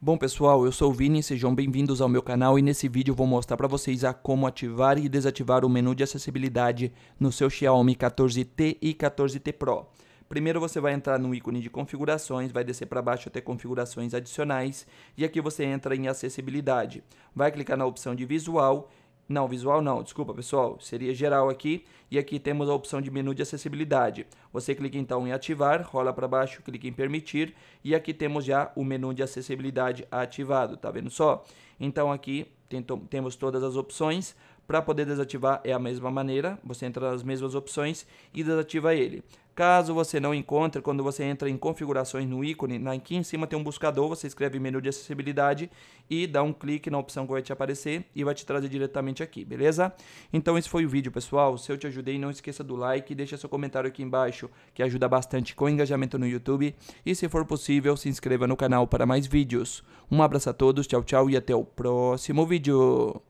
Bom pessoal, eu sou o Vini, sejam bem-vindos ao meu canal e nesse vídeo vou mostrar para vocês a como ativar e desativar o menu de acessibilidade no seu Xiaomi 14T e 14T Pro. Primeiro você vai entrar no ícone de configurações, vai descer para baixo até configurações adicionais e aqui você entra em acessibilidade. Vai clicar na opção de visual não, visual não, desculpa pessoal, seria geral aqui e aqui temos a opção de menu de acessibilidade. Você clica então em ativar, rola para baixo, clica em permitir e aqui temos já o menu de acessibilidade ativado, tá vendo só? Então aqui temos todas as opções. Para poder desativar é a mesma maneira, você entra nas mesmas opções e desativa ele. Caso você não encontre, quando você entra em configurações no ícone, aqui em cima tem um buscador, você escreve menu de acessibilidade e dá um clique na opção que vai te aparecer e vai te trazer diretamente aqui, beleza? Então esse foi o vídeo, pessoal. Se eu te ajudei, não esqueça do like, deixa seu comentário aqui embaixo, que ajuda bastante com o engajamento no YouTube. E se for possível, se inscreva no canal para mais vídeos. Um abraço a todos, tchau, tchau e até o próximo vídeo. भी जो